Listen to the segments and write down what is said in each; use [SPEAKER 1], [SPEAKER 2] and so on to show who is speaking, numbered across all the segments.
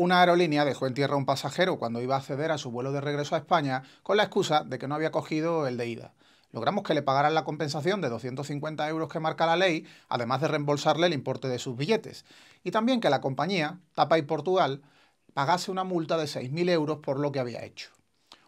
[SPEAKER 1] Una aerolínea dejó en tierra a un pasajero cuando iba a acceder a su vuelo de regreso a España con la excusa de que no había cogido el de ida. Logramos que le pagaran la compensación de 250 euros que marca la ley, además de reembolsarle el importe de sus billetes, y también que la compañía, Tapa y Portugal, pagase una multa de 6.000 euros por lo que había hecho.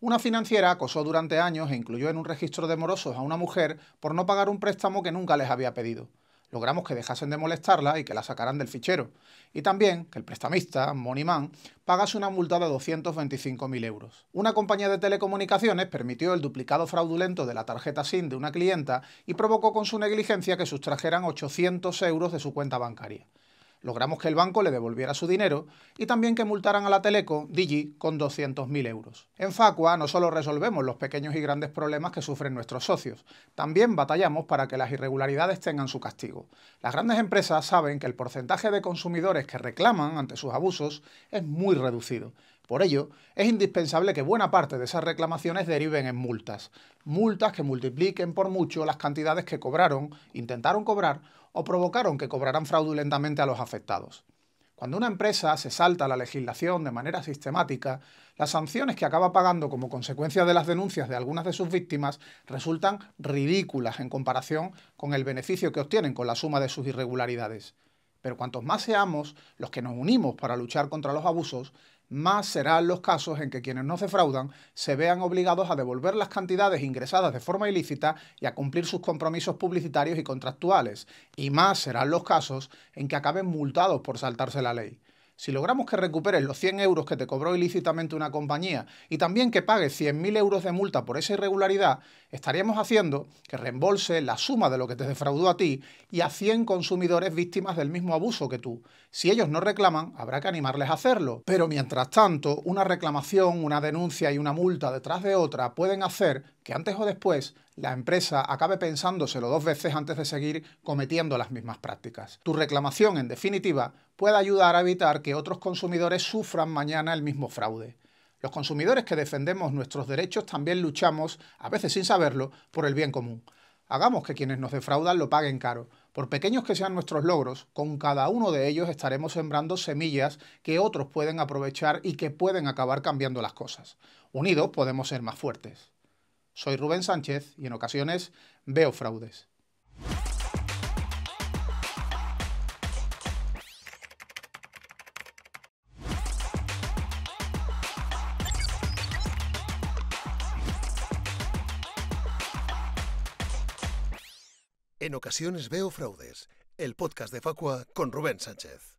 [SPEAKER 1] Una financiera acosó durante años e incluyó en un registro de morosos a una mujer por no pagar un préstamo que nunca les había pedido logramos que dejasen de molestarla y que la sacaran del fichero. Y también que el prestamista, Moneyman, pagase una multa de 225.000 euros. Una compañía de telecomunicaciones permitió el duplicado fraudulento de la tarjeta SIM de una clienta y provocó con su negligencia que sustrajeran 800 euros de su cuenta bancaria. Logramos que el banco le devolviera su dinero y también que multaran a la Teleco Digi con 200.000 euros. En Facua no solo resolvemos los pequeños y grandes problemas que sufren nuestros socios, también batallamos para que las irregularidades tengan su castigo. Las grandes empresas saben que el porcentaje de consumidores que reclaman ante sus abusos es muy reducido. Por ello, es indispensable que buena parte de esas reclamaciones deriven en multas. Multas que multipliquen por mucho las cantidades que cobraron, intentaron cobrar o provocaron que cobraran fraudulentamente a los afectados. Cuando una empresa se salta la legislación de manera sistemática, las sanciones que acaba pagando como consecuencia de las denuncias de algunas de sus víctimas resultan ridículas en comparación con el beneficio que obtienen con la suma de sus irregularidades. Pero cuantos más seamos los que nos unimos para luchar contra los abusos, más serán los casos en que quienes se defraudan se vean obligados a devolver las cantidades ingresadas de forma ilícita y a cumplir sus compromisos publicitarios y contractuales, y más serán los casos en que acaben multados por saltarse la ley. Si logramos que recuperes los 100 euros que te cobró ilícitamente una compañía y también que pagues 100.000 euros de multa por esa irregularidad, estaríamos haciendo que reembolse la suma de lo que te defraudó a ti y a 100 consumidores víctimas del mismo abuso que tú. Si ellos no reclaman, habrá que animarles a hacerlo. Pero mientras tanto, una reclamación, una denuncia y una multa detrás de otra pueden hacer que antes o después la empresa acabe pensándoselo dos veces antes de seguir cometiendo las mismas prácticas. Tu reclamación, en definitiva, pueda ayudar a evitar que otros consumidores sufran mañana el mismo fraude. Los consumidores que defendemos nuestros derechos también luchamos, a veces sin saberlo, por el bien común. Hagamos que quienes nos defraudan lo paguen caro. Por pequeños que sean nuestros logros, con cada uno de ellos estaremos sembrando semillas que otros pueden aprovechar y que pueden acabar cambiando las cosas. Unidos podemos ser más fuertes. Soy Rubén Sánchez y en ocasiones veo fraudes.
[SPEAKER 2] En ocasiones veo fraudes. El podcast de Facua con Rubén Sánchez.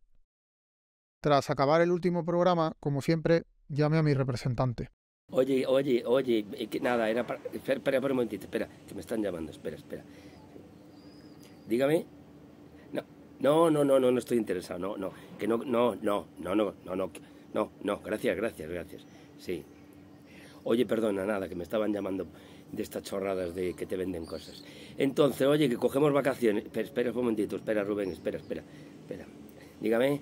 [SPEAKER 1] Tras acabar el último programa, como siempre, llame a mi representante.
[SPEAKER 2] Oye, oye, oye, nada, era para... Espera, espera, un momentito, espera, que me están llamando, espera, espera. Dígame. No, no, no, no, no, estoy interesado, no, no, que no, no, no, no, no, no, no, no, no, gracias, gracias, gracias, sí. Oye, perdona, nada, que me estaban llamando de estas chorradas de que te venden cosas. Entonces, oye, que cogemos vacaciones. espera un momentito, espera Rubén, espera, espera, espera. Dígame.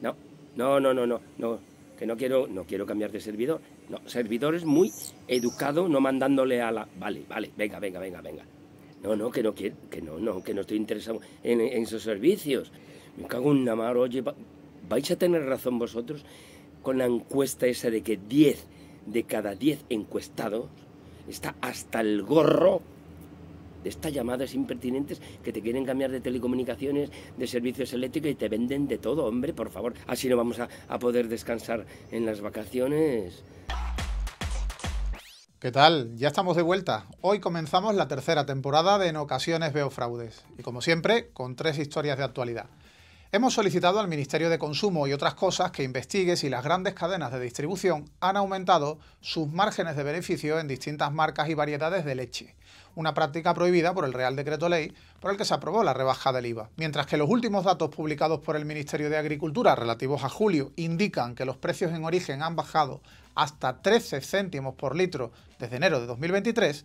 [SPEAKER 2] No, no, no, no, no, no. Que no quiero, no quiero cambiar de servidor. No, servidor es muy educado, no mandándole a la. Vale, vale, venga, venga, venga, venga. No, no, que no quiero, que no, no, que no estoy interesado en, en sus servicios. Me cago en la oye, vais a tener razón vosotros con la encuesta esa de que 10 de cada 10 encuestados está hasta el gorro de estas llamadas impertinentes que te quieren cambiar de telecomunicaciones, de servicios eléctricos y te venden de todo, hombre, por favor. Así no vamos a, poder descansar en las vacaciones. ¿Qué tal? Ya estamos de vuelta.
[SPEAKER 1] Hoy comenzamos la tercera temporada de En ocasiones veo fraudes. Y como siempre, con tres historias de actualidad. Hemos solicitado al Ministerio de Consumo y otras cosas que investigue si las grandes cadenas de distribución han aumentado sus márgenes de beneficio en distintas marcas y variedades de leche, una práctica prohibida por el Real Decreto Ley por el que se aprobó la rebaja del IVA. Mientras que los últimos datos publicados por el Ministerio de Agricultura relativos a julio indican que los precios en origen han bajado hasta 13 céntimos por litro desde enero de 2023,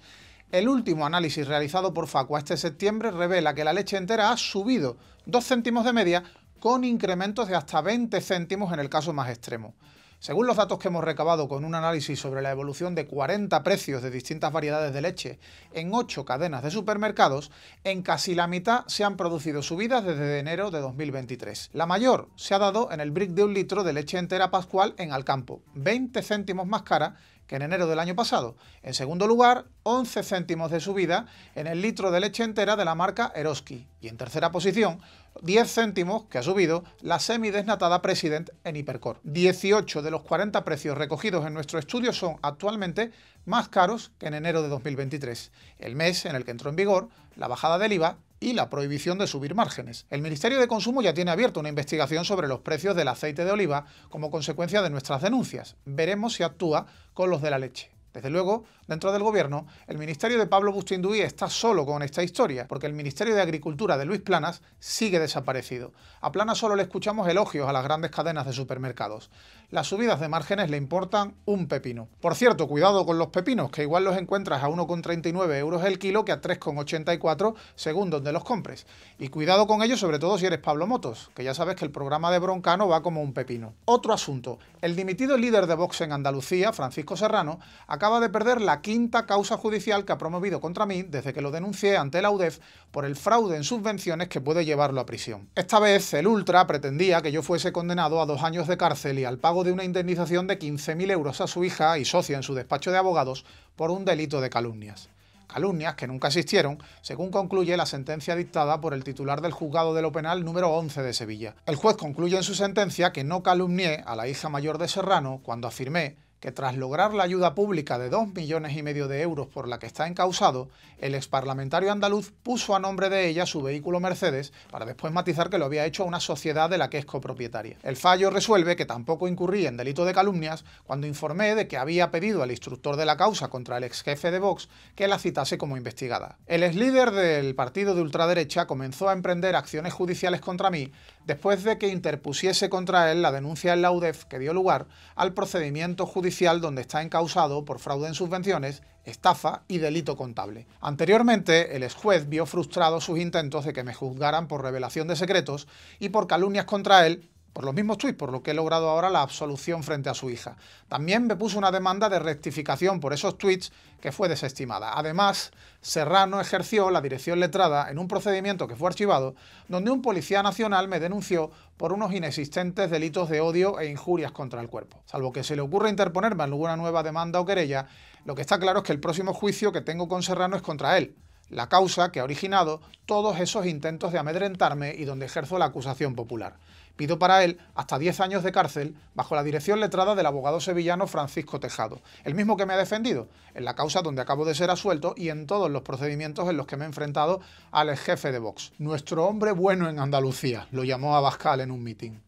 [SPEAKER 1] el último análisis realizado por Facua este septiembre revela que la leche entera ha subido 2 céntimos de media con incrementos de hasta 20 céntimos en el caso más extremo. Según los datos que hemos recabado con un análisis sobre la evolución de 40 precios de distintas variedades de leche en 8 cadenas de supermercados, en casi la mitad se han producido subidas desde enero de 2023. La mayor se ha dado en el brick de un litro de leche entera pascual en Alcampo, 20 céntimos más cara que en enero del año pasado. En segundo lugar, 11 céntimos de subida en el litro de leche entera de la marca Eroski. Y en tercera posición, 10 céntimos que ha subido la semidesnatada President en Hipercor. 18 de los 40 precios recogidos en nuestro estudio son actualmente más caros que en enero de 2023, el mes en el que entró en vigor la bajada del IVA y la prohibición de subir márgenes. El Ministerio de Consumo ya tiene abierto una investigación sobre los precios del aceite de oliva como consecuencia de nuestras denuncias. Veremos si actúa con los de la leche. Desde luego, dentro del gobierno, el ministerio de Pablo Bustinduy está solo con esta historia, porque el ministerio de Agricultura de Luis Planas sigue desaparecido. A Planas solo le escuchamos elogios a las grandes cadenas de supermercados las subidas de márgenes le importan un pepino. Por cierto, cuidado con los pepinos, que igual los encuentras a 1,39 euros el kilo que a 3,84 según donde los compres. Y cuidado con ellos sobre todo si eres Pablo Motos, que ya sabes que el programa de Broncano va como un pepino. Otro asunto, el dimitido líder de boxe en Andalucía, Francisco Serrano, acaba de perder la quinta causa judicial que ha promovido contra mí desde que lo denuncié ante la UDEF por el fraude en subvenciones que puede llevarlo a prisión. Esta vez el Ultra pretendía que yo fuese condenado a dos años de cárcel y al pago de una indemnización de 15.000 euros a su hija y socio en su despacho de abogados por un delito de calumnias. Calumnias que nunca existieron, según concluye la sentencia dictada por el titular del juzgado de lo penal número 11 de Sevilla. El juez concluye en su sentencia que no calumnié a la hija mayor de Serrano cuando afirmé que tras lograr la ayuda pública de 2 millones y medio de euros por la que está encausado, el ex parlamentario andaluz puso a nombre de ella su vehículo Mercedes para después matizar que lo había hecho a una sociedad de la que es copropietaria. El fallo resuelve que tampoco incurrí en delito de calumnias cuando informé de que había pedido al instructor de la causa contra el ex jefe de Vox que la citase como investigada. El ex líder del partido de ultraderecha comenzó a emprender acciones judiciales contra mí después de que interpusiese contra él la denuncia en la UDEF que dio lugar al procedimiento judicial donde está encausado por fraude en subvenciones, estafa y delito contable. Anteriormente, el juez vio frustrados sus intentos de que me juzgaran por revelación de secretos y por calumnias contra él por los mismos tuits, por lo que he logrado ahora la absolución frente a su hija. También me puso una demanda de rectificación por esos tweets que fue desestimada. Además, Serrano ejerció la dirección letrada en un procedimiento que fue archivado, donde un policía nacional me denunció por unos inexistentes delitos de odio e injurias contra el cuerpo. Salvo que se le ocurra interponerme alguna nueva demanda o querella, lo que está claro es que el próximo juicio que tengo con Serrano es contra él, la causa que ha originado todos esos intentos de amedrentarme y donde ejerzo la acusación popular. Pido para él hasta 10 años de cárcel bajo la dirección letrada del abogado sevillano Francisco Tejado, el mismo que me ha defendido en la causa donde acabo de ser asuelto y en todos los procedimientos en los que me he enfrentado al jefe de Vox. Nuestro hombre bueno en Andalucía, lo llamó a Abascal en un mitin.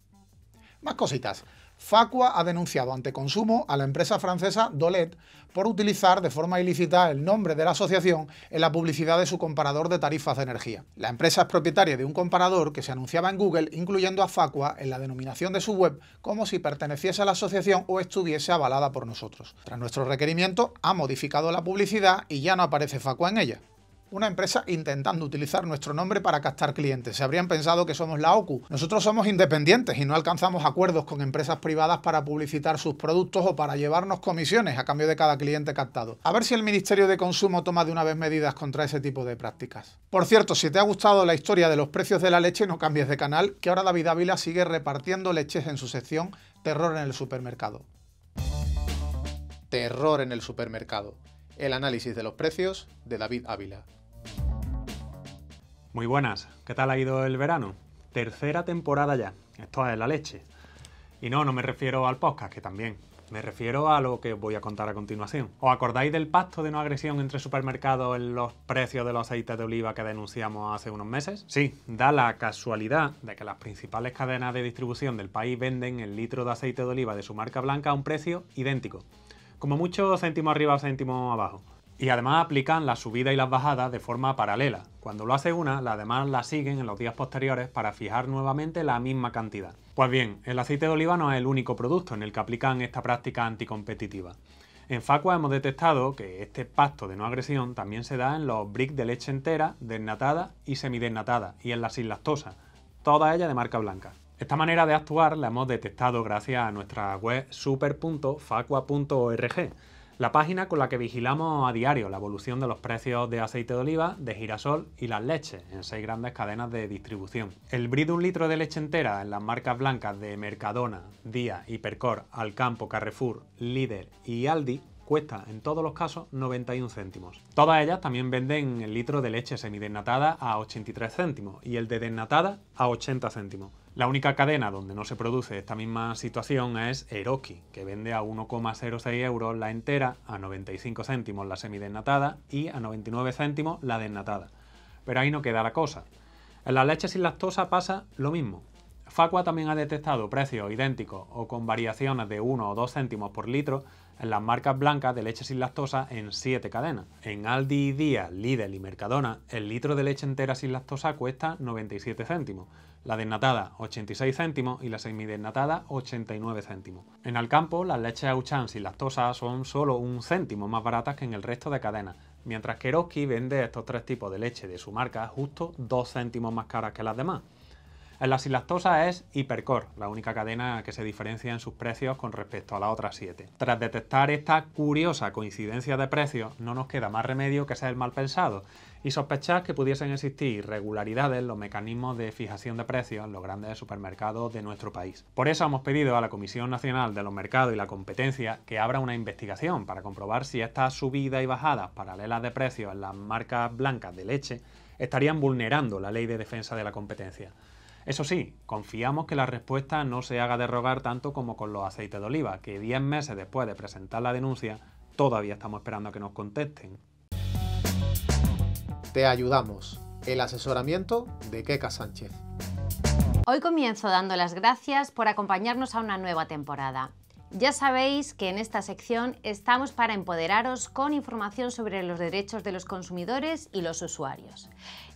[SPEAKER 1] Más cositas. Facua ha denunciado ante Consumo a la empresa francesa Dolet por utilizar de forma ilícita el nombre de la asociación en la publicidad de su comparador de tarifas de energía. La empresa es propietaria de un comparador que se anunciaba en Google incluyendo a Facua en la denominación de su web como si perteneciese a la asociación o estuviese avalada por nosotros. Tras nuestro requerimiento ha modificado la publicidad y ya no aparece Facua en ella una empresa intentando utilizar nuestro nombre para captar clientes. Se habrían pensado que somos la OCU. Nosotros somos independientes y no alcanzamos acuerdos con empresas privadas para publicitar sus productos o para llevarnos comisiones a cambio de cada cliente captado. A ver si el Ministerio de Consumo toma de una vez medidas contra ese tipo de prácticas. Por cierto, si te ha gustado la historia de los precios de la leche, no cambies de canal, que ahora David Ávila sigue repartiendo leches en su sección Terror en el supermercado. Terror en el supermercado. El análisis de los precios de David Ávila. Muy buenas,
[SPEAKER 3] ¿qué tal ha ido el verano? Tercera temporada ya, esto es la leche. Y no, no me refiero al podcast, que también. Me refiero a lo que os voy a contar a continuación. ¿Os acordáis del pacto de no agresión entre supermercados en los precios de los aceites de oliva que denunciamos hace unos meses? Sí, da la casualidad de que las principales cadenas de distribución del país venden el litro de aceite de oliva de su marca blanca a un precio idéntico. Como mucho céntimo arriba o céntimo abajo. Y además aplican las subidas y las bajadas de forma paralela. Cuando lo hace una, las demás la siguen en los días posteriores para fijar nuevamente la misma cantidad. Pues bien, el aceite de oliva no es el único producto en el que aplican esta práctica anticompetitiva. En Facua hemos detectado que este pacto de no agresión también se da en los bricks de leche entera, desnatada y semidesnatada, y en las sin lactosa, todas ellas de marca blanca. Esta manera de actuar la hemos detectado gracias a nuestra web super.facua.org, la página con la que vigilamos a diario la evolución de los precios de aceite de oliva, de girasol y las leches en seis grandes cadenas de distribución. El brido un litro de leche entera en las marcas blancas de Mercadona, Día, Hipercor, Alcampo, Carrefour, Líder y Aldi cuesta en todos los casos 91 céntimos. Todas ellas también venden el litro de leche semidesnatada a 83 céntimos y el de desnatada a 80 céntimos. La única cadena donde no se produce esta misma situación es Eroki, que vende a 1,06 euros la entera, a 95 céntimos la semidesnatada y a 99 céntimos la desnatada. Pero ahí no queda la cosa. En la leche sin lactosa pasa lo mismo. Facua también ha detectado precios idénticos o con variaciones de 1 o 2 céntimos por litro en las marcas blancas de leche sin lactosa en 7 cadenas. En Aldi, Día, Lidl y Mercadona, el litro de leche entera sin lactosa cuesta 97 céntimos, la desnatada 86 céntimos y la semidesnatada 89 céntimos. En Alcampo, las leches Auchan sin lactosa son solo un céntimo más baratas que en el resto de cadenas, mientras que Eroski vende estos tres tipos de leche de su marca justo 2 céntimos más caras que las demás. En eh, la silactosa es Hipercor, la única cadena que se diferencia en sus precios con respecto a las otras 7. Tras detectar esta curiosa coincidencia de precios, no nos queda más remedio que ser mal pensado y sospechar que pudiesen existir irregularidades en los mecanismos de fijación de precios en los grandes supermercados de nuestro país. Por eso hemos pedido a la Comisión Nacional de los Mercados y la Competencia que abra una investigación para comprobar si estas subidas y bajadas paralelas de precios en las marcas blancas de leche estarían vulnerando la ley de defensa de la competencia. Eso sí, confiamos que la respuesta no se haga rogar tanto como con los aceites de oliva, que 10 meses después de presentar la denuncia, todavía estamos esperando a que nos
[SPEAKER 1] contesten. Te ayudamos. El asesoramiento de Keka Sánchez.
[SPEAKER 4] Hoy comienzo dando las gracias por acompañarnos a una nueva temporada. Ya sabéis que en esta sección estamos para empoderaros con información sobre los derechos de los consumidores y los usuarios.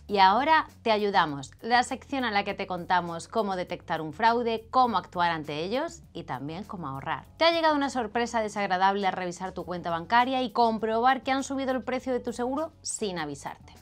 [SPEAKER 4] Y ahora te ayudamos, la sección en la que te contamos cómo detectar un fraude, cómo actuar ante ellos y también cómo ahorrar. ¿Te ha llegado una sorpresa desagradable al revisar tu cuenta bancaria y comprobar que han subido el precio de tu seguro sin avisarte?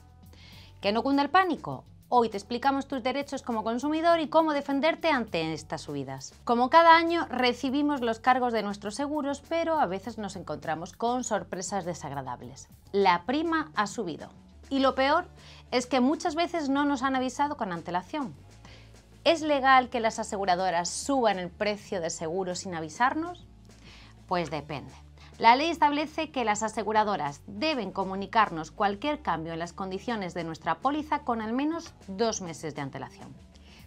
[SPEAKER 4] ¿Que no cunda el pánico? Hoy te explicamos tus derechos como consumidor y cómo defenderte ante estas subidas. Como cada año, recibimos los cargos de nuestros seguros, pero a veces nos encontramos con sorpresas desagradables. La prima ha subido. Y lo peor es que muchas veces no nos han avisado con antelación. ¿Es legal que las aseguradoras suban el precio de seguro sin avisarnos? Pues depende. La ley establece que las aseguradoras deben comunicarnos cualquier cambio en las condiciones de nuestra póliza con al menos dos meses de antelación.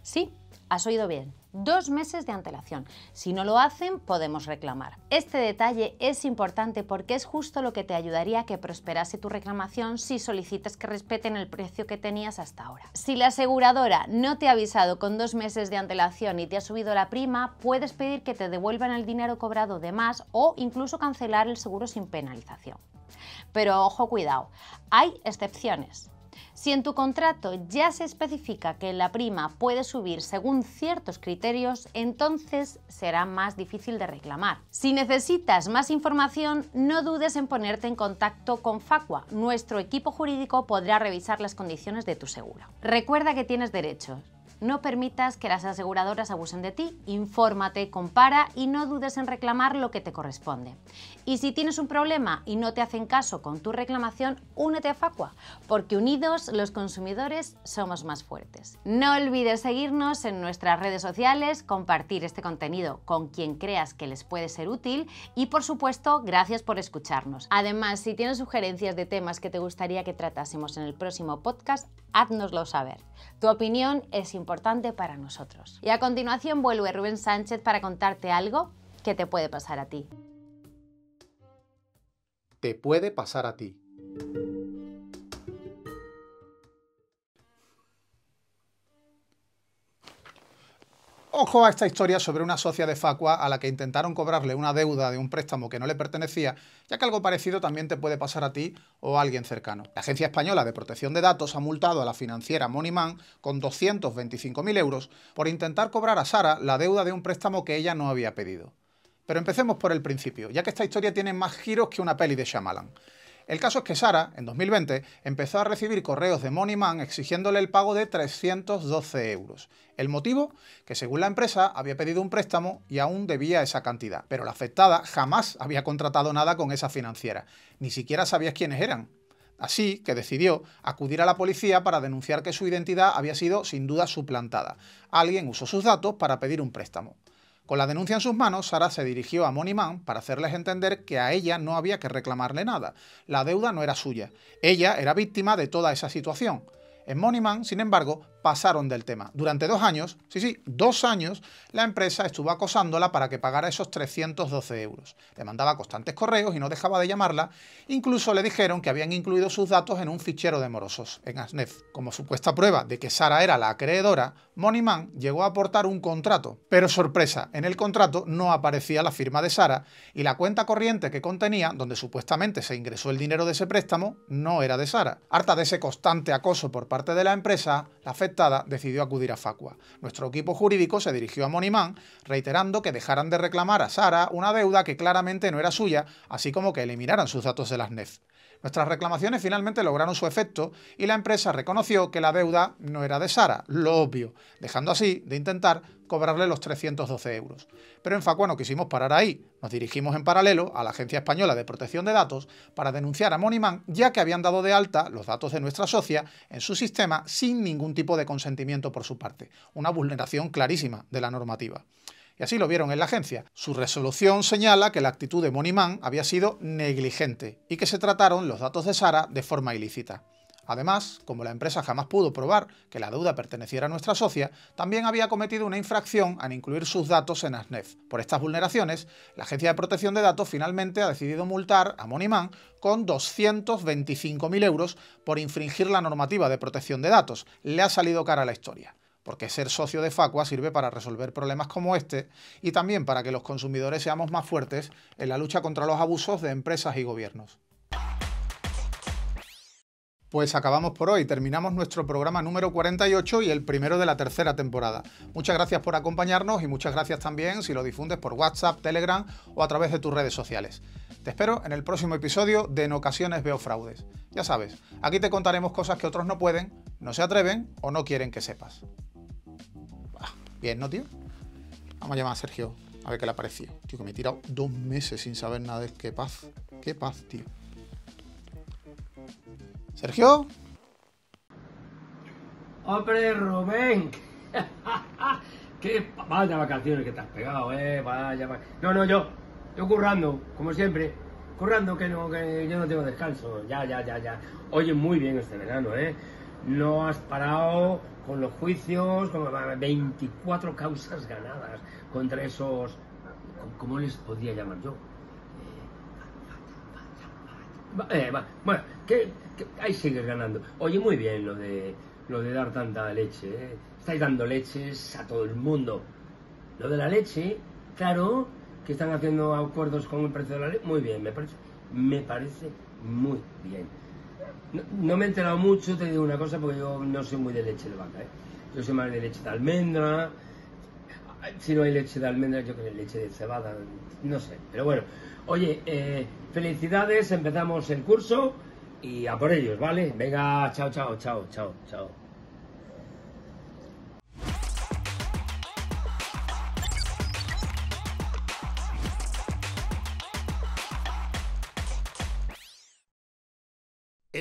[SPEAKER 4] Sí, Has oído bien, dos meses de antelación. Si no lo hacen, podemos reclamar. Este detalle es importante porque es justo lo que te ayudaría a que prosperase tu reclamación si solicitas que respeten el precio que tenías hasta ahora. Si la aseguradora no te ha avisado con dos meses de antelación y te ha subido la prima, puedes pedir que te devuelvan el dinero cobrado de más o incluso cancelar el seguro sin penalización. Pero ojo, cuidado, hay excepciones. Si en tu contrato ya se especifica que la prima puede subir según ciertos criterios, entonces será más difícil de reclamar. Si necesitas más información, no dudes en ponerte en contacto con Facua. Nuestro equipo jurídico podrá revisar las condiciones de tu seguro. Recuerda que tienes derechos no permitas que las aseguradoras abusen de ti, infórmate, compara y no dudes en reclamar lo que te corresponde. Y si tienes un problema y no te hacen caso con tu reclamación, únete a Facua, porque unidos los consumidores somos más fuertes. No olvides seguirnos en nuestras redes sociales, compartir este contenido con quien creas que les puede ser útil y por supuesto, gracias por escucharnos. Además, si tienes sugerencias de temas que te gustaría que tratásemos en el próximo podcast, háznoslo saber. Tu opinión es importante para nosotros. Y a continuación vuelve Rubén Sánchez para contarte algo que te puede pasar a ti.
[SPEAKER 1] Te puede pasar a ti. Ojo a esta historia sobre una socia de Facua a la que intentaron cobrarle una deuda de un préstamo que no le pertenecía, ya que algo parecido también te puede pasar a ti o a alguien cercano. La Agencia Española de Protección de Datos ha multado a la financiera Moniman con 225.000 euros por intentar cobrar a Sara la deuda de un préstamo que ella no había pedido. Pero empecemos por el principio, ya que esta historia tiene más giros que una peli de Shyamalan. El caso es que Sara, en 2020, empezó a recibir correos de Moneyman exigiéndole el pago de 312 euros. El motivo, que según la empresa había pedido un préstamo y aún debía esa cantidad, pero la afectada jamás había contratado nada con esa financiera, ni siquiera sabías quiénes eran. Así que decidió acudir a la policía para denunciar que su identidad había sido sin duda suplantada. Alguien usó sus datos para pedir un préstamo. Con la denuncia en sus manos, Sara se dirigió a Monimán para hacerles entender que a ella no había que reclamarle nada. La deuda no era suya. Ella era víctima de toda esa situación. En Moneyman, sin embargo, pasaron del tema. Durante dos años, sí, sí, dos años, la empresa estuvo acosándola para que pagara esos 312 euros. Le mandaba constantes correos y no dejaba de llamarla. Incluso le dijeron que habían incluido sus datos en un fichero de morosos, en Asnef. Como supuesta prueba de que Sara era la acreedora, Moneyman llegó a aportar un contrato. Pero sorpresa, en el contrato no aparecía la firma de Sara y la cuenta corriente que contenía, donde supuestamente se ingresó el dinero de ese préstamo, no era de Sara. Harta de ese constante acoso por parte parte de la empresa, la afectada decidió acudir a Facua. Nuestro equipo jurídico se dirigió a Monimán, reiterando que dejaran de reclamar a Sara una deuda que claramente no era suya, así como que eliminaran sus datos de las NEF. Nuestras reclamaciones finalmente lograron su efecto y la empresa reconoció que la deuda no era de Sara, lo obvio, dejando así de intentar cobrarle los 312 euros. Pero en Facua no quisimos parar ahí. Nos dirigimos en paralelo a la Agencia Española de Protección de Datos para denunciar a Moniman ya que habían dado de alta los datos de nuestra socia en su sistema sin ningún tipo de consentimiento por su parte. Una vulneración clarísima de la normativa y así lo vieron en la agencia. Su resolución señala que la actitud de Monimán había sido negligente y que se trataron los datos de Sara de forma ilícita. Además, como la empresa jamás pudo probar que la deuda perteneciera a nuestra socia, también había cometido una infracción al incluir sus datos en ASNEF. Por estas vulneraciones, la Agencia de Protección de Datos finalmente ha decidido multar a Monimán con 225.000 euros por infringir la normativa de protección de datos. Le ha salido cara la historia porque ser socio de Facua sirve para resolver problemas como este y también para que los consumidores seamos más fuertes en la lucha contra los abusos de empresas y gobiernos. Pues acabamos por hoy, terminamos nuestro programa número 48 y el primero de la tercera temporada. Muchas gracias por acompañarnos y muchas gracias también si lo difundes por WhatsApp, Telegram o a través de tus redes sociales. Te espero en el próximo episodio de En ocasiones veo fraudes. Ya sabes, aquí te contaremos cosas que otros no pueden, no se atreven o no quieren que sepas. Bien, ¿no, tío? Vamos a llamar a Sergio, a ver qué le ha parecido. Tío, que me he tirado dos meses sin saber nada de qué paz. Qué paz, tío.
[SPEAKER 2] ¿Sergio? ¡Hombre, Rubén! ¡Qué vaya vacaciones que te has pegado, eh! Vaya, vaya. No, no, yo. Yo currando, como siempre. Currando que no, que yo no tengo descanso. Ya, ya, ya, ya. Oye, muy bien este verano, eh. No has parado con los juicios, con 24 causas ganadas contra esos, ¿cómo les podía llamar yo? Eh, bueno, que, ahí sigues ganando. Oye, muy bien lo de, lo de dar tanta leche. ¿eh? Estáis dando leches a todo el mundo. Lo de la leche, claro, que están haciendo acuerdos con el precio de la leche. Muy bien, me parece, me parece muy bien. No, me he enterado mucho, te digo una cosa, porque yo no soy muy de leche de vaca, ¿eh? Yo soy más de leche de almendra. Si no hay leche de almendra, yo creo que leche de cebada, no sé. Pero bueno, oye, eh, felicidades, empezamos el curso y a por ellos, ¿vale? Venga, chao, chao, chao, chao, chao.